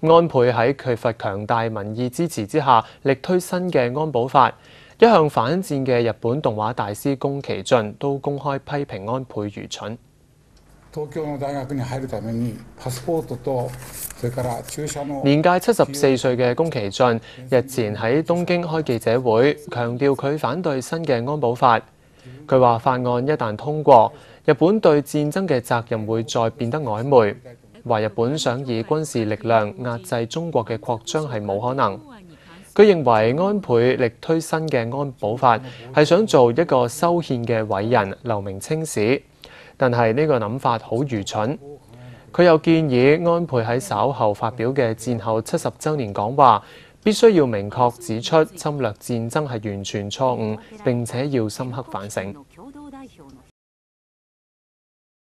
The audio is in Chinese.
安倍喺缺乏強大民意支持之下，力推新嘅安保法。一向反戰嘅日本動畫大師宮崎駿都公開批評安倍愚蠢。年屆七十四歲嘅宮崎駿日前喺東京開記者會，強調佢反對新嘅安保法。佢話：法案一旦通過，日本對戰爭嘅責任會再變得曖昧。話日本想以軍事力量壓制中國嘅擴張係冇可能。佢認為安倍力推新嘅安保法係想做一個修憲嘅偉人留名青史，但係呢個諗法好愚蠢。佢又建議安倍喺稍後發表嘅戰後七十週年講話，必須要明確指出侵略戰爭係完全錯誤，並且要深刻反省。